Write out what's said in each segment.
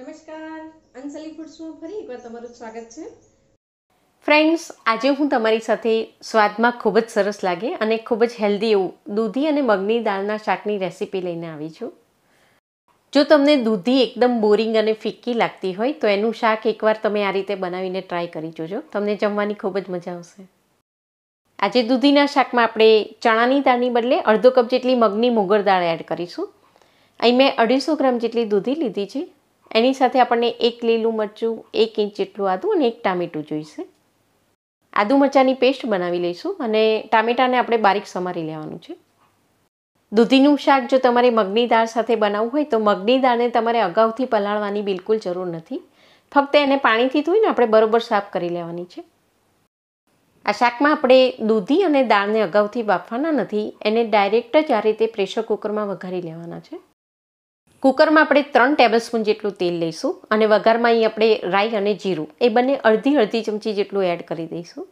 નમસ્કાર અંજલિ ફૂડ્સમાં ફરી એકવાર તમારું સ્વાગત છે ફ્રેન્ડ્સ આજે હું તમારી સાથે સ્વાદમાં ખૂબ જ સરસ લાગે અને ખૂબ જ હેલ્ધી એવું દૂધી અને મગની દાળના શાકની રેસીપી લઈને આવી છું જો તમને દૂધી એકદમ બોરિંગ અને ફિક્કી લાગતી હોય તો એનું શાક એકવાર તમે આ રીતે બનાવીને ટ્રાય કરી જોજો તમને જમવાની ખૂબ જ મજા આવશે આજે દૂધીના શાકમાં આપણે ચણાની દાળની બદલે અડધો કપ જેટલી મગની મોગર દાળ એડ કરીશું અહીં મેં અઢીસો ગ્રામ જેટલી દૂધી લીધી છે એની સાથે આપણને એક લીલું મરચું એક ઇંચ જેટલું આદું અને એક ટામેટું જોઈશે આદુ મરચાંની પેસ્ટ બનાવી લઈશું અને ટામેટાને આપણે બારીક સમારી લેવાનું છે દૂધીનું શાક જો તમારે મગની દાળ સાથે બનાવવું હોય તો મગની દાળને તમારે અગાઉથી પલાળવાની બિલકુલ જરૂર નથી ફક્ત એને પાણીથી ધોઈને આપણે બરોબર સાફ કરી લેવાની છે આ શાકમાં આપણે દૂધી અને દાળને અગાઉથી બાફવાના નથી એને ડાયરેક્ટ જ આ રીતે પ્રેશર કુકરમાં વઘારી લેવાના છે કુકરમાં આપણે ત્રણ ટેબલસ્પૂન જેટલું તેલ લઈશું અને વઘારમાં અહીં આપણે રાઈ અને જીરું એ બંને અડધી અડધી ચમચી જેટલું એડ કરી દઈશું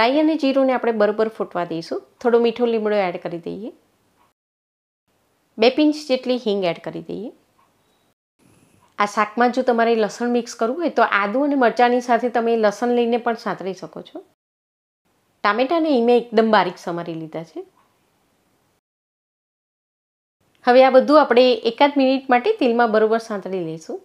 રાઈ અને જીરુંને આપણે બરોબર ફૂટવા દઈશું થોડો મીઠો લીમડો એડ કરી દઈએ બે પિંચ જેટલી હિંગ એડ કરી દઈએ આ શાકમાં જો તમારે લસણ મિક્સ કરવું હોય તો આદું અને મરચાંની સાથે તમે લસણ લઈને પણ સાંતળી શકો છો ટામેટાને મેં એકદમ બારીક સમારી લીધા છે હવે આ બધું આપણે એકાદ મિનિટ માટે તેલમાં બરોબર સાંતળી લઈશું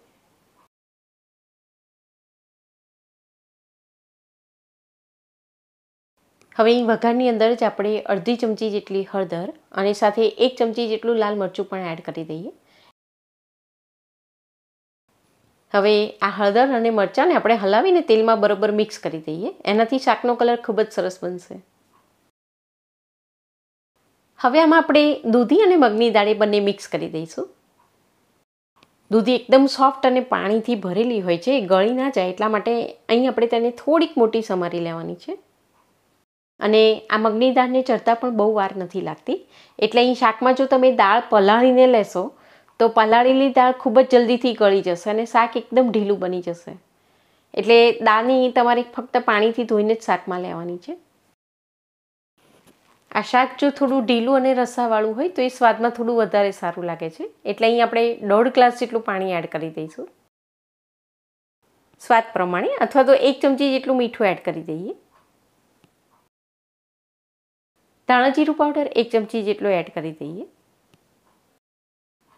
હવે અહીં વઘારની અંદર જ આપણે અડધી ચમચી જેટલી હળદર અને સાથે એક ચમચી જેટલું લાલ મરચું પણ એડ કરી દઈએ હવે આ હળદર અને મરચાંને આપણે હલાવીને તેલમાં બરોબર મિક્સ કરી દઈએ એનાથી શાકનો કલર ખૂબ જ સરસ બનશે હવે આમાં આપણે દૂધી અને મગની દાળ એ બંને મિક્સ કરી દઈશું દૂધી એકદમ સોફ્ટ અને પાણીથી ભરેલી હોય છે એ ગળી ના જાય એટલા માટે અહીં આપણે તેને થોડીક મોટી સમારી લેવાની છે અને આ મગની દાળને ચડતા પણ બહુ વાર નથી લાગતી એટલે અહીં શાકમાં જો તમે દાળ પલાળીને લેશો તો પલાળેલી દાળ ખૂબ જ જલ્દીથી ગળી જશે અને શાક એકદમ ઢીલું બની જશે એટલે દાળની તમારે ફક્ત પાણીથી ધોઈને જ શાકમાં લેવાની છે આ શાક જો થોડું ઢીલું અને રસાવાળું હોય તો એ સ્વાદમાં થોડું વધારે સારું લાગે છે એટલે અહીં આપણે દોઢ ગ્લાસ જેટલું પાણી એડ કરી દઈશું સ્વાદ પ્રમાણે અથવા તો એક ચમચી જેટલું મીઠું એડ કરી દઈએ ધાણાજીરું પાવડર એક ચમચી જેટલો એડ કરી દઈએ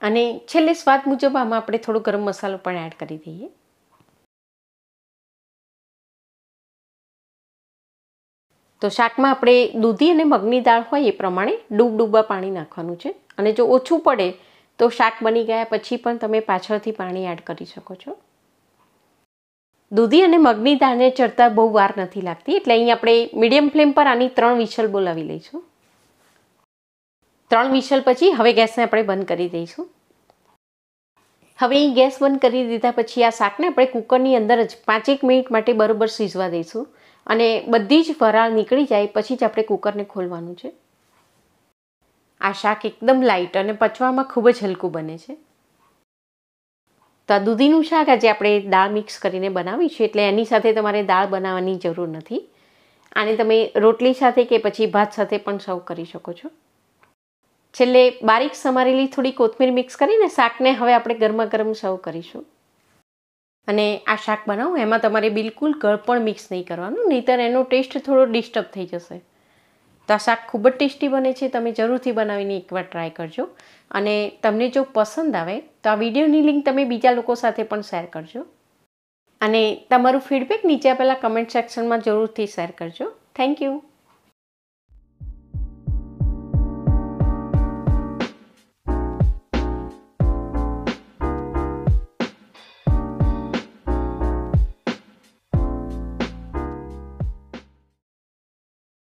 અને છેલ્લે સ્વાદ મુજબ આમાં આપણે થોડો ગરમ મસાલો પણ એડ કરી દઈએ તો શાકમાં આપણે દૂધી અને મગની દાળ હોય એ પ્રમાણે ડૂબ ડૂબા પાણી નાખવાનું છે અને જો ઓછું પડે તો શાક બની ગયા પછી પણ તમે પાછળથી પાણી એડ કરી શકો છો દૂધી અને મગની દાળને ચડતા બહુ વાર નથી લાગતી એટલે અહીં આપણે મીડિયમ ફ્લેમ પર આની ત્રણ વિશલ બોલાવી લઈશું ત્રણ વિશલ પછી હવે ગેસને આપણે બંધ કરી દઈશું હવે અહીં ગેસ બંધ કરી દીધા પછી આ શાકને આપણે કુકરની અંદર જ પાંચેક મિનિટ માટે બરોબર સીઝવા દઈશું અને બધી જ વરાળ નીકળી જાય પછી જ આપણે કુકરને ખોલવાનું છે આ શાક એકદમ લાઇટ અને પચવામાં ખૂબ જ હલકું બને છે તો આ દૂધીનું શાક આજે આપણે દાળ મિક્સ કરીને બનાવી છે એટલે એની સાથે તમારે દાળ બનાવવાની જરૂર નથી આને તમે રોટલી સાથે કે પછી ભાત સાથે પણ સર્વ કરી શકો છો છેલ્લે બારીક સમારેલી થોડી કોથમીર મિક્સ કરીને શાકને હવે આપણે ગરમા ગરમ સર્વ કરીશું અને આ શાક બનાવો એમાં તમારે બિલકુલ ગળપણ મિક્સ નહીં કરવાનું નહીંતર એનો ટેસ્ટ થોડો ડિસ્ટર્બ થઈ જશે તો આ શાક ખૂબ જ ટેસ્ટી બને છે તમે જરૂરથી બનાવીને એકવાર ટ્રાય કરજો અને તમને જો પસંદ આવે તો આ વિડીયોની લિંક તમે બીજા લોકો સાથે પણ શેર કરજો અને તમારું ફીડબેક નીચે આપેલા કમેન્ટ સેક્શનમાં જરૂરથી શેર કરજો થેન્ક યુ